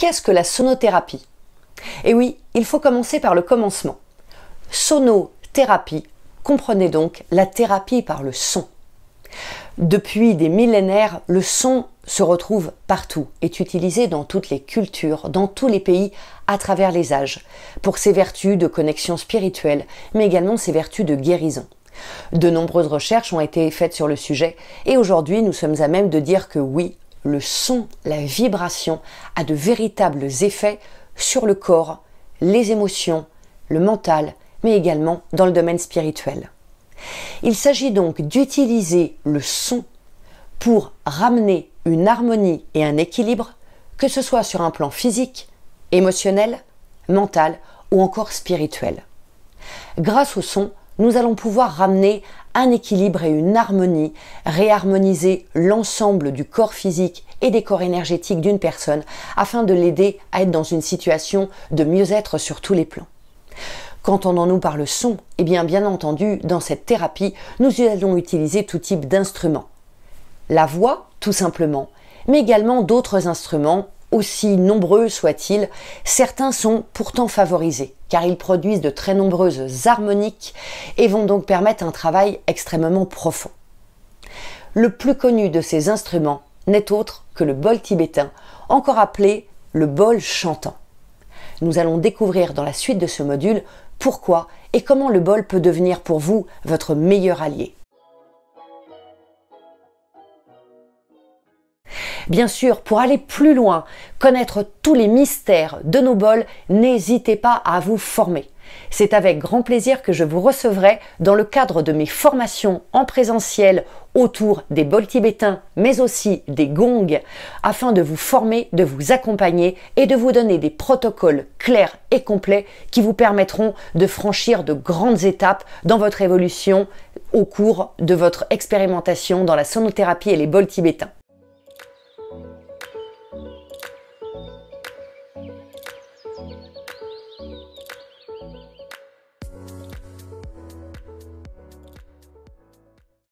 Qu'est-ce que la sonothérapie Eh oui, il faut commencer par le commencement. Sonothérapie, comprenez donc la thérapie par le son. Depuis des millénaires, le son se retrouve partout, est utilisé dans toutes les cultures, dans tous les pays, à travers les âges, pour ses vertus de connexion spirituelle, mais également ses vertus de guérison. De nombreuses recherches ont été faites sur le sujet, et aujourd'hui nous sommes à même de dire que oui, le son, la vibration a de véritables effets sur le corps, les émotions, le mental, mais également dans le domaine spirituel. Il s'agit donc d'utiliser le son pour ramener une harmonie et un équilibre, que ce soit sur un plan physique, émotionnel, mental ou encore spirituel. Grâce au son, nous allons pouvoir ramener un équilibre et une harmonie, réharmoniser l'ensemble du corps physique et des corps énergétiques d'une personne afin de l'aider à être dans une situation de mieux-être sur tous les plans. Qu'entendons-nous par le son Eh bien, bien entendu, dans cette thérapie, nous allons utiliser tout type d'instruments. La voix, tout simplement, mais également d'autres instruments aussi nombreux soient-ils, certains sont pourtant favorisés, car ils produisent de très nombreuses harmoniques et vont donc permettre un travail extrêmement profond. Le plus connu de ces instruments n'est autre que le bol tibétain, encore appelé le bol chantant. Nous allons découvrir dans la suite de ce module pourquoi et comment le bol peut devenir pour vous votre meilleur allié. Bien sûr, pour aller plus loin, connaître tous les mystères de nos bols, n'hésitez pas à vous former. C'est avec grand plaisir que je vous recevrai dans le cadre de mes formations en présentiel autour des bols tibétains, mais aussi des gongs, afin de vous former, de vous accompagner et de vous donner des protocoles clairs et complets qui vous permettront de franchir de grandes étapes dans votre évolution au cours de votre expérimentation dans la sonothérapie et les bols tibétains.